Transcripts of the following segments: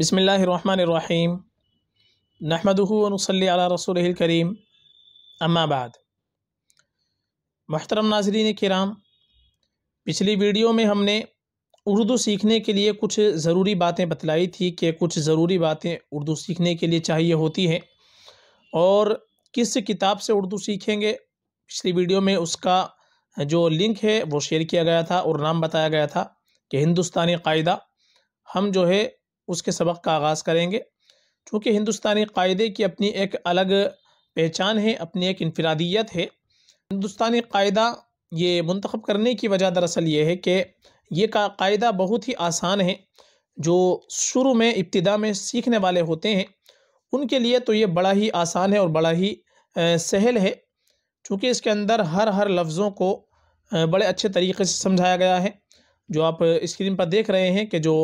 बसमीम नहमदूनसली रसूल करीम अम्माबाद महतरम नाजरीन कराम पिछली वीडियो में हमने उर्दू सीखने के लिए कुछ ज़रूरी बातें बतलाई थी कि कुछ ज़रूरी बातें उर्दू सीखने के लिए चाहिए होती हैं और किस किताब से उर्दू सीखेंगे पिछली वीडियो में उसका जो लिंक है वो शेयर किया गया था और नाम बताया गया था कि हिंदुस्तानी कायदा हम जो है उसके सबक का आगाज़ करेंगे चूँकि हिंदुस्तानी कायदे की अपनी एक अलग पहचान है अपनी एक इनफरादियत है हिंदुस्तानी कायदा ये मंतखब करने की वजह दरअसल ये है कि ये कायदा बहुत ही आसान है जो शुरू में इब्तदा में सीखने वाले होते हैं उनके लिए तो ये बड़ा ही आसान है और बड़ा ही सहल है चूँकि इसके अंदर हर हर लफ्ज़ों को बड़े अच्छे तरीके से समझाया गया है जो आप स्क्रीन पर देख रहे हैं कि जो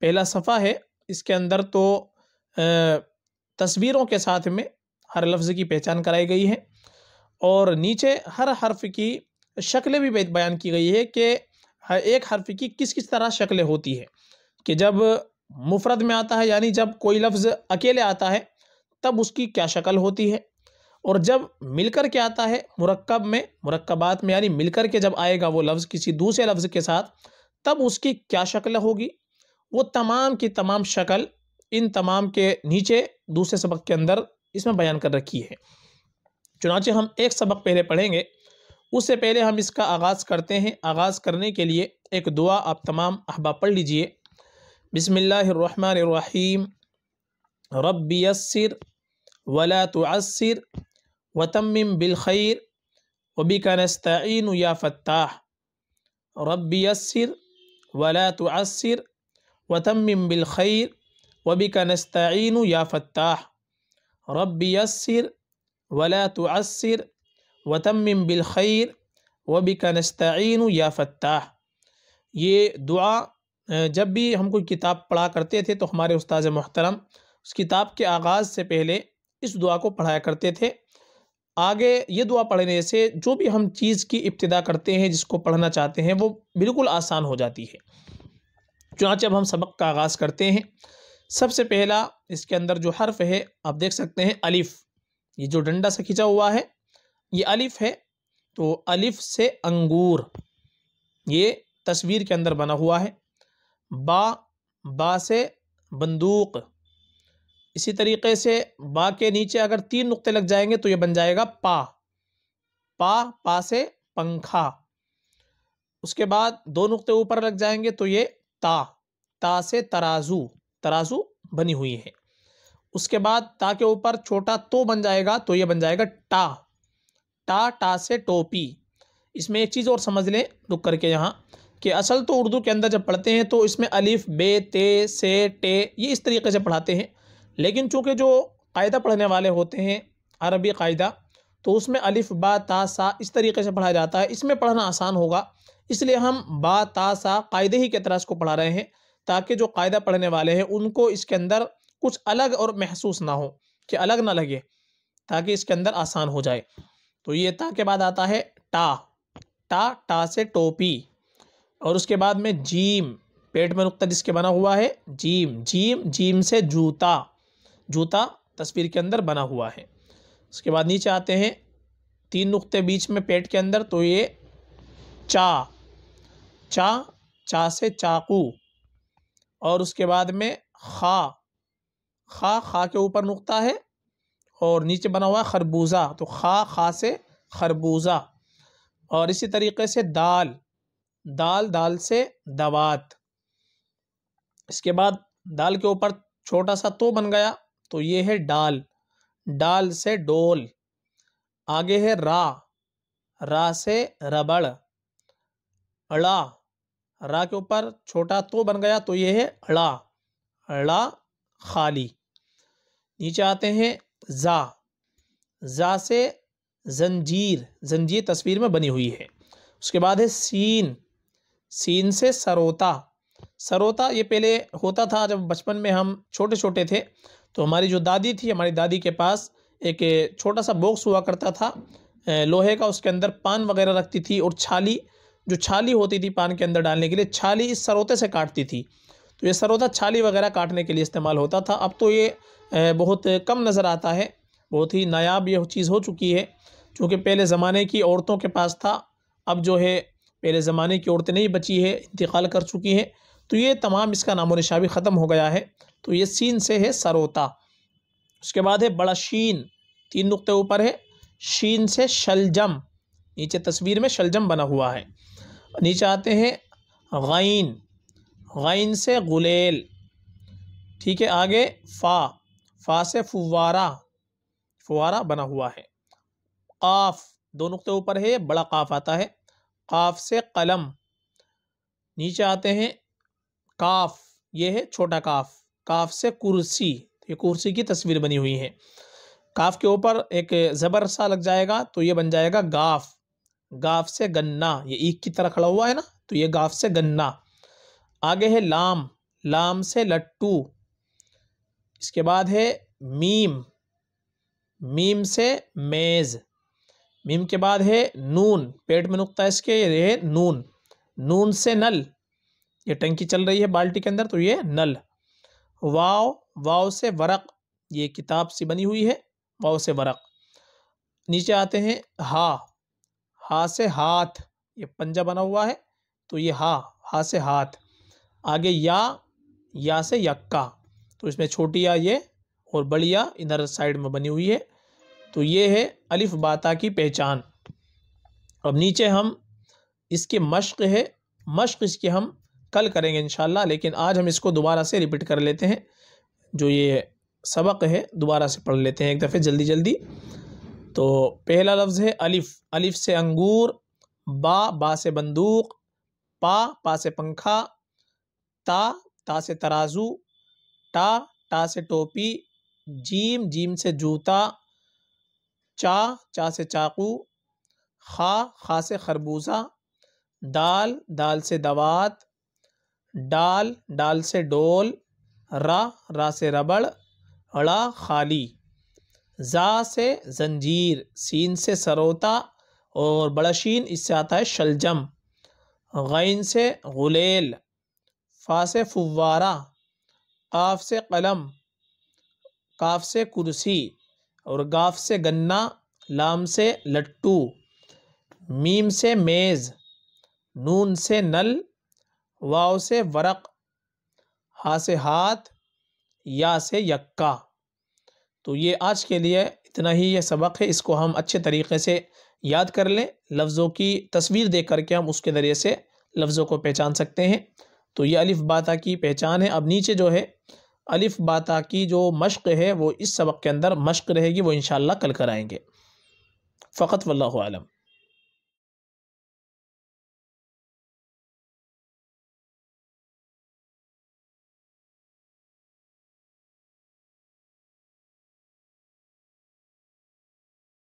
पहला सफ़ा है इसके अंदर तो तस्वीरों के साथ में हर लफ्ज़ की पहचान कराई गई है और नीचे हर हर्फ की शक्लें भी बयान की गई है कि एक हर्फ की किस किस तरह शक्लें होती है कि जब मुफरत में आता है यानी जब कोई लफ्ज़ अकेले आता है तब उसकी क्या शक्ल होती है और जब मिलकर के आता है मुरक्कब में मरकबात में यानी मिलकर के जब आएगा वो लफ्ज़ किसी दूसरे लफ्ज़ के साथ तब उसकी क्या शक्ल होगी वो तमाम की तमाम शक्ल इन तमाम के नीचे दूसरे सबक के अंदर इसमें बयान कर रखी है चुनाचे हम एक सबक पहले पढ़ेंगे उससे पहले हम इसका आगाज़ करते हैं आगाज़ करने के लिए एक दुआ आप तमाम अहबा पढ़ लीजिए बिसमीम रबी वला तसर वतम बिलखैर वबिका नस्तीन या फ़त्ता रबी वला तसर वतम बिलखैर वबी का नस्तीन या फ़त्ताह रब यसर वला तसर बिल खैर वबी का नस्तीन या फ़त्ताह ये दुआ जब भी हम कोई किताब पढ़ा करते थे तो हमारे उस्ताद मोहतरम उस किताब के आगाज़ से पहले इस दुआ को पढ़ाया करते थे आगे ये दुआ पढ़ने से जो भी हम चीज़ की इब्तदा करते हैं जिसको पढ़ना चाहते हैं वो बिल्कुल आसान हो जाती है चुनाच अब हम सबक का आगाज़ करते हैं सबसे पहला इसके अंदर जो हर्फ है आप देख सकते हैं अलिफ़ ये जो डंडा सा खिंचा हुआ है ये अलिफ़ है तो अलिफ़ से अंगूर ये तस्वीर के अंदर बना हुआ है बा बा से बंदूक इसी तरीके से बा के नीचे अगर तीन नुक्ते लग जाएंगे तो ये बन जाएगा पा पा पा से पंखा उसके बाद दो नुक्ते ऊपर लग जाएंगे तो ये ता ता से तराजू तराजू बनी हुई है उसके बाद ता के ऊपर छोटा तो बन जाएगा तो ये बन जाएगा टा टा टा से टोपी इसमें एक चीज़ और समझ लें रुक करके यहाँ कि असल तो उर्दू के अंदर जब पढ़ते हैं तो इसमें अलिफ बे ते से टे ये इस तरीके से पढ़ाते हैं लेकिन चूँकि जो कायदा पढ़ने वाले होते हैं अरबी कायदा तो उसमें अलिफ बा ता सा इस तरीके से पढ़ाया जाता है इसमें पढ़ना आसान होगा इसलिए हम बा कायदे ही के तरह को पढ़ा रहे हैं ताकि जो कायदा पढ़ने वाले हैं उनको इसके अंदर कुछ अलग और महसूस ना हो कि अलग ना लगे ताकि इसके अंदर आसान हो जाए तो ये ता के बाद आता है टा टा टा से टोपी और उसके बाद में जीम पेट में नुकता जिसके बना हुआ है जीम जीम जीम से जूता जूता तस्वीर के अंदर बना हुआ है उसके बाद नीचे आते हैं तीन नुकते बीच में पेट के अंदर तो ये चा चा चा से चाकू और उसके बाद में खा खा खा के ऊपर नुकता है और नीचे बना हुआ खरबूजा तो खा खा से खरबूजा और इसी तरीके से दाल दाल दाल से दवात इसके बाद दाल के ऊपर छोटा सा तो बन गया तो ये है डाल डाल से डोल आगे है रा रा से रबड़ अड़ा रा के ऊपर छोटा तो बन गया तो ये है अड़ा अड़ा खाली नीचे आते हैं ज़ा ज़ा से जंजीर जंजीर तस्वीर में बनी हुई है उसके बाद है सीन सीन से सरोता सरोता ये पहले होता था जब बचपन में हम छोटे छोटे थे तो हमारी जो दादी थी हमारी दादी के पास एक छोटा सा बॉक्स हुआ करता था लोहे का उसके अंदर पान वगैरह रखती थी और छाली जो छाली होती थी पान के अंदर डालने के लिए छाली इस सरोते से काटती थी तो ये सरोता छाली वगैरह काटने के लिए इस्तेमाल होता था अब तो ये बहुत कम नज़र आता है बहुत ही नायाब ये चीज़ हो चुकी है चूँकि पहले ज़माने की औरतों के पास था अब जो है पहले ज़माने की औरतें नहीं बची है इंतकाल कर चुकी हैं तो ये तमाम इसका नामो नशा भी ख़त्म हो गया है तो ये सीन से है सरोता उसके बाद है बड़ा शीन तीन नुक्ते ऊपर है शीन से शलजम नीचे तस्वीर में शलजम बना हुआ है नीचे आते हैं गैन गैन से गुलेल ठीक है आगे फ़ा फ़ा से फुवारा फुवारा बना हुआ है काफ दो नुक़े ऊपर है बड़ा काफ आता है काफ से कलम नीचे आते हैं काफ ये है छोटा काफ काफ से कुर्सी ये कुर्सी की तस्वीर बनी हुई है काफ के ऊपर एक ज़बर सा लग जाएगा तो ये बन जाएगा गाफ गाफ से गन्ना ये ईख की तरह खड़ा हुआ है ना तो ये गाफ से गन्ना आगे है लाम लाम से लट्टू इसके बाद है मीम मीम से मेज़ मीम के बाद है नून पेट में नुकता है इसके ये है नून नून से नल ये टंकी चल रही है बाल्टी के अंदर तो ये नल वाव वाव से वरक ये किताब सी बनी हुई है वाव से वरक नीचे आते हैं हा हा से हाथ ये पंजा बना हुआ है तो ये हा हा से हाथ आगे या या से यक्का तो इसमें छोटी या ये और बड़ी या इधर साइड में बनी हुई है तो ये है अलिफ बाता की पहचान अब नीचे हम इसके मश्क है मश्क इसके हम कल करेंगे इन लेकिन आज हम इसको दोबारा से रिपीट कर लेते हैं जो ये सबक है दोबारा से पढ़ लेते हैं एक दफ़े जल्दी जल्दी तो पहला लफ्ज़ है अलिफ़ अलिफ़ से अंगूर बा बा से बंदूक पा पा से पंखा ता ता से तराजू टा टा से टोपी जीम जीम से जूता चा चा से चाकू खा खा से खरबूजा दाल दाल से दवात डाल डाल से डोल रा रा से रबड़ अड़ा खाली ज़ा से जंजीर सीन से सरोता और बड़शीन इससे आता है शलजम गैन से गुलेल फ़ा से फुवारा काफ से कलम काफ से कुर्सी और गाफ से गन्ना लाम से लट्टू मीम से मेज़ नून से नल वाव से वरक हा से हाथ या से यक्का तो ये आज के लिए इतना ही यह सबक है इसको हम अच्छे तरीके से याद कर लें लफ्ज़ों की तस्वीर देख करके हम उसके ज़रिए से लफ्ज़ों को पहचान सकते हैं तो ये अलिफ़ बाता की पहचान है अब नीचे जो है अलिफ़ बाता की जो मश्क है वो इस सबक के अंदर मश्क रहेगी वो इन कल कराएंगे फ़कत वल्लम